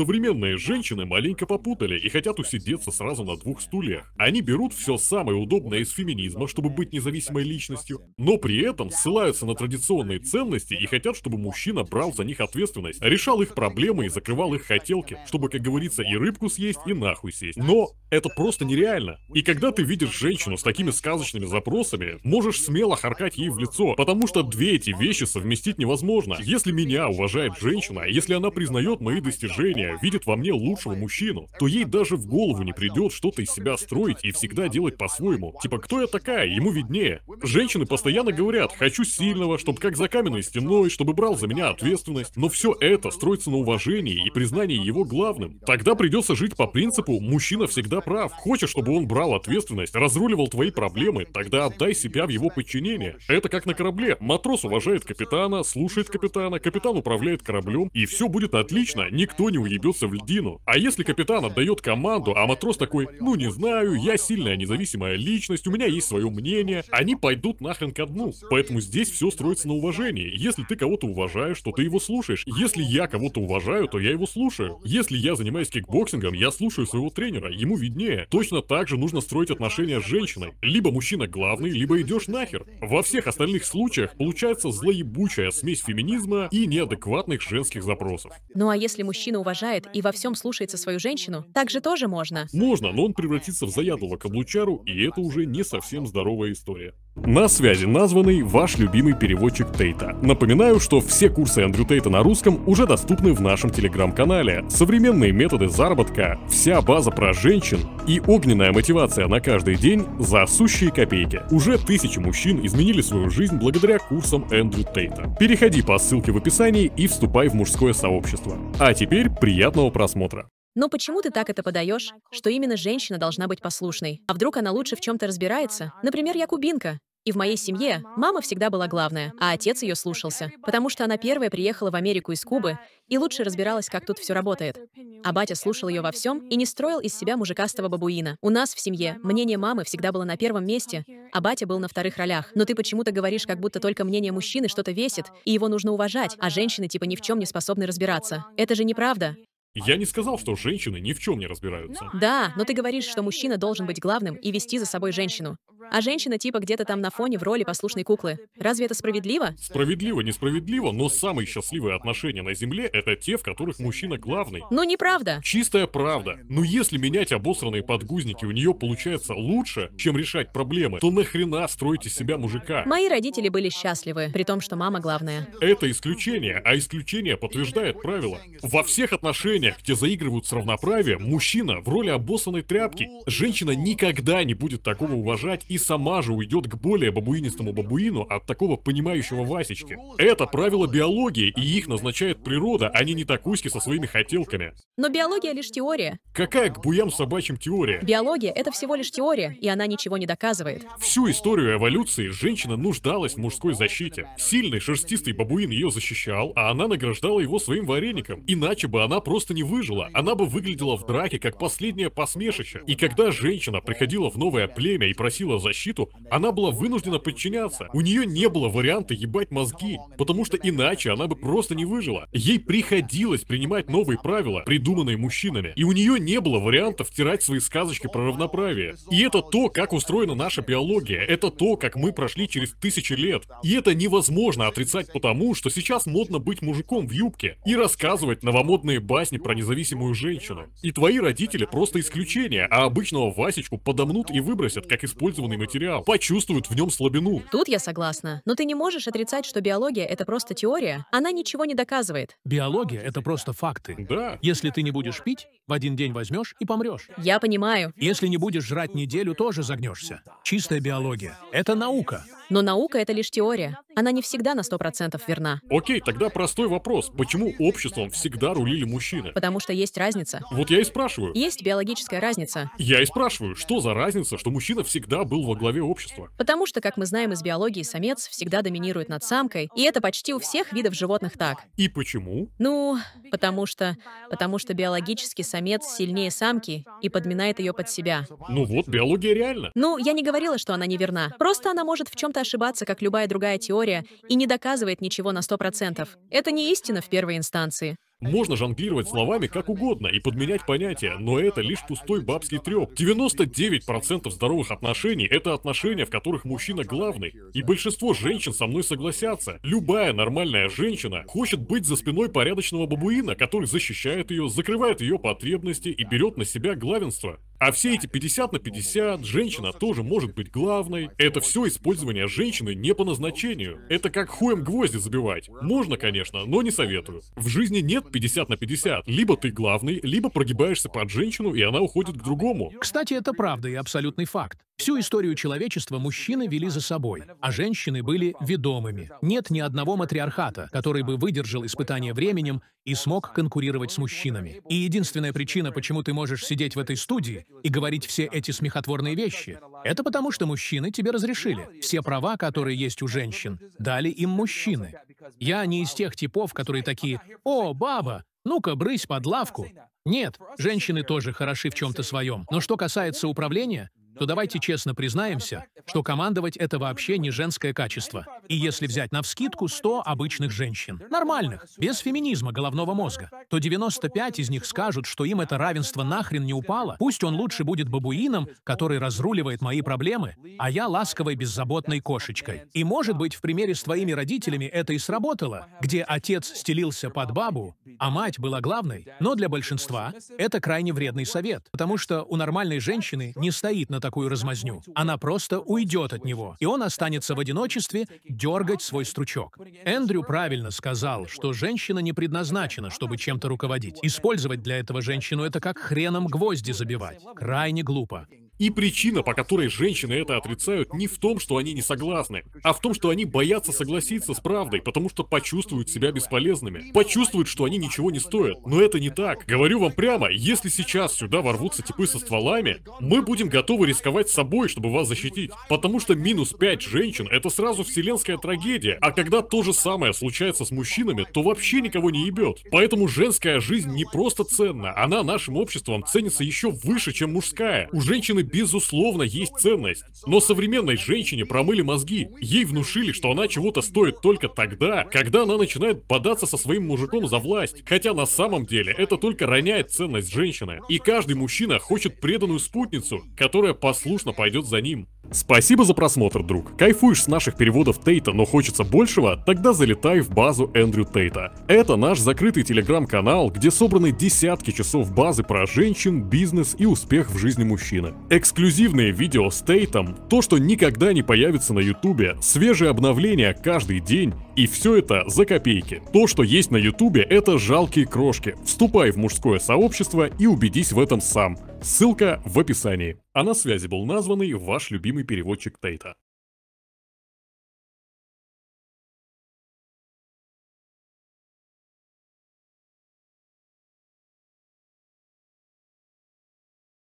Современные женщины маленько попутали и хотят усидеться сразу на двух стульях. Они берут все самое удобное из феминизма, чтобы быть независимой личностью, но при этом ссылаются на традиционные ценности и хотят, чтобы мужчина брал за них ответственность, решал их проблемы и закрывал их хотелки, чтобы, как говорится, и рыбку съесть, и нахуй сесть. Но это просто нереально. И когда ты видишь женщину с такими сказочными запросами, можешь смело харкать ей в лицо, потому что две эти вещи совместить невозможно. Если меня уважает женщина, если она признает мои достижения, видит во мне лучшего мужчину, то ей даже в голову не придет что-то из себя строить и всегда делать по-своему. Типа, кто я такая? Ему виднее. Женщины постоянно говорят, хочу сильного, чтобы как за каменной стеной, чтобы брал за меня ответственность. Но все это строится на уважении и признании его главным. Тогда придется жить по принципу «мужчина всегда прав. Хочешь, чтобы он брал ответственность, разруливал твои проблемы, тогда отдай себя в его подчинение. Это как на корабле. Матрос уважает капитана, слушает капитана, капитан управляет кораблем, и все будет отлично, никто не уебется в льдину. А если капитан отдает команду, а матрос такой, ну не знаю, я сильная независимая личность, у меня есть свое мнение, они пойдут нахрен ко дну. Поэтому здесь все строится на уважении. Если ты кого-то уважаешь, то ты его слушаешь. Если я кого-то уважаю, то я его слушаю. Если я занимаюсь кикбоксингом, я слушаю своего тренера, ему видно виднее. Точно так же нужно строить отношения с женщиной. Либо мужчина главный, либо идешь нахер. Во всех остальных случаях получается злоебучая смесь феминизма и неадекватных женских запросов. Ну а если мужчина уважает и во всем слушается свою женщину, так же тоже можно. Можно, но он превратится в заядлого каблучару, и это уже не совсем здоровая история. На связи названный ваш любимый переводчик Тейта. Напоминаю, что все курсы Эндрю Тейта на русском уже доступны в нашем телеграм-канале. Современные методы заработка, вся база про женщин и огненная мотивация на каждый день за сущие копейки. Уже тысячи мужчин изменили свою жизнь благодаря курсам Эндрю Тейта. Переходи по ссылке в описании и вступай в мужское сообщество. А теперь приятного просмотра. Но почему ты так это подаешь, что именно женщина должна быть послушной? А вдруг она лучше в чем-то разбирается? Например, я кубинка, и в моей семье мама всегда была главная, а отец ее слушался, потому что она первая приехала в Америку из Кубы и лучше разбиралась, как тут все работает. А батя слушал ее во всем и не строил из себя мужикастого бабуина. У нас в семье мнение мамы всегда было на первом месте, а батя был на вторых ролях. Но ты почему-то говоришь, как будто только мнение мужчины что-то весит, и его нужно уважать, а женщины типа ни в чем не способны разбираться. Это же неправда. Я не сказал, что женщины ни в чем не разбираются. Да, но ты говоришь, что мужчина должен быть главным и вести за собой женщину а женщина типа где-то там на фоне в роли послушной куклы. Разве это справедливо? Справедливо, несправедливо, но самые счастливые отношения на Земле — это те, в которых мужчина главный. Ну, неправда. Чистая правда. Но если менять обосранные подгузники у нее получается лучше, чем решать проблемы, то нахрена строите себя мужика? Мои родители были счастливы, при том, что мама главная. Это исключение, а исключение подтверждает правило. Во всех отношениях, где заигрывают с равноправием, мужчина в роли обоссанной тряпки. Женщина никогда не будет такого уважать и сама же уйдет к более бабуинистому бабуину от такого понимающего Васечки. Это правила биологии, и их назначает природа, а не нетакуськи со своими хотелками. Но биология лишь теория. Какая к буям собачьим теория? Биология — это всего лишь теория, и она ничего не доказывает. Всю историю эволюции женщина нуждалась в мужской защите. Сильный шерстистый бабуин ее защищал, а она награждала его своим вареником. Иначе бы она просто не выжила. Она бы выглядела в драке как последнее посмешище. И когда женщина приходила в новое племя и просила защиты, защиту, она была вынуждена подчиняться. У нее не было варианта ебать мозги, потому что иначе она бы просто не выжила. Ей приходилось принимать новые правила, придуманные мужчинами, и у нее не было варианта втирать свои сказочки про равноправие. И это то, как устроена наша биология, это то, как мы прошли через тысячи лет. И это невозможно отрицать потому, что сейчас модно быть мужиком в юбке и рассказывать новомодные басни про независимую женщину. И твои родители просто исключение, а обычного Васечку подомнут и выбросят, как использованный материал, почувствуют в нем слабину. Тут я согласна. Но ты не можешь отрицать, что биология — это просто теория. Она ничего не доказывает. Биология — это просто факты. Да. Если ты не будешь пить, в один день возьмешь и помрешь. Я понимаю. Если не будешь жрать неделю, тоже загнешься. Чистая биология — это наука. Но наука — это лишь теория. Она не всегда на 100% верна. Окей, тогда простой вопрос. Почему обществом всегда рулили мужчины? Потому что есть разница. Вот я и спрашиваю. Есть биологическая разница. Я и спрашиваю, что за разница, что мужчина всегда был во главе общества? Потому что, как мы знаем из биологии, самец всегда доминирует над самкой, и это почти у всех видов животных так. И почему? Ну, потому что... Потому что биологически самец сильнее самки и подминает ее под себя. Ну вот, биология реально. Ну, я не говорила, что она неверна. Просто она может в чем-то ошибаться, как любая другая теория, и не доказывает ничего на 100%. Это не истина в первой инстанции. Можно жонглировать словами как угодно и подменять понятия, но это лишь пустой бабский треп. 99% здоровых отношений — это отношения, в которых мужчина главный. И большинство женщин со мной согласятся. Любая нормальная женщина хочет быть за спиной порядочного бабуина, который защищает ее, закрывает ее потребности и берет на себя главенство. А все эти 50 на 50, женщина тоже может быть главной. Это все использование женщины не по назначению. Это как хуем гвозди забивать. Можно, конечно, но не советую. В жизни нет 50 на 50. Либо ты главный, либо прогибаешься под женщину, и она уходит к другому. Кстати, это правда и абсолютный факт. Всю историю человечества мужчины вели за собой, а женщины были ведомыми. Нет ни одного матриархата, который бы выдержал испытание временем и смог конкурировать с мужчинами. И единственная причина, почему ты можешь сидеть в этой студии и говорить все эти смехотворные вещи, это потому, что мужчины тебе разрешили. Все права, которые есть у женщин, дали им мужчины. Я не из тех типов, которые такие «О, баба, ну-ка, брысь под лавку». Нет, женщины тоже хороши в чем-то своем. Но что касается управления, то давайте честно признаемся, что командовать — это вообще не женское качество. И если взять навскидку 100 обычных женщин, нормальных, без феминизма головного мозга, то 95 из них скажут, что им это равенство нахрен не упало, пусть он лучше будет бабуином, который разруливает мои проблемы, а я ласковой беззаботной кошечкой. И может быть, в примере с твоими родителями это и сработало, где отец стелился под бабу, а мать была главной, но для большинства это крайне вредный совет, потому что у нормальной женщины не стоит на таком такую размазню. Она просто уйдет от него, и он останется в одиночестве дергать свой стручок. Эндрю правильно сказал, что женщина не предназначена, чтобы чем-то руководить. Использовать для этого женщину — это как хреном гвозди забивать. Крайне глупо. И причина, по которой женщины это отрицают, не в том, что они не согласны, а в том, что они боятся согласиться с правдой, потому что почувствуют себя бесполезными. Почувствуют, что они ничего не стоят. Но это не так. Говорю вам прямо, если сейчас сюда ворвутся типы со стволами, мы будем готовы рисковать собой, чтобы вас защитить. Потому что минус 5 женщин — это сразу вселенская трагедия. А когда то же самое случается с мужчинами, то вообще никого не ебет. Поэтому женская жизнь не просто ценна, она нашим обществом ценится еще выше, чем мужская. У женщины безусловно, есть ценность. Но современной женщине промыли мозги. Ей внушили, что она чего-то стоит только тогда, когда она начинает бодаться со своим мужиком за власть. Хотя на самом деле это только роняет ценность женщины. И каждый мужчина хочет преданную спутницу, которая послушно пойдет за ним. Спасибо за просмотр, друг. Кайфуешь с наших переводов Тейта, но хочется большего? Тогда залетай в базу Эндрю Тейта. Это наш закрытый телеграм-канал, где собраны десятки часов базы про женщин, бизнес и успех в жизни мужчины. Эксклюзивные видео с Тейтом, то, что никогда не появится на ютубе, свежие обновления каждый день и все это за копейки. То, что есть на ютубе, это жалкие крошки. Вступай в мужское сообщество и убедись в этом сам. Ссылка в описании. А на связи был названный ваш любимый переводчик Тейта.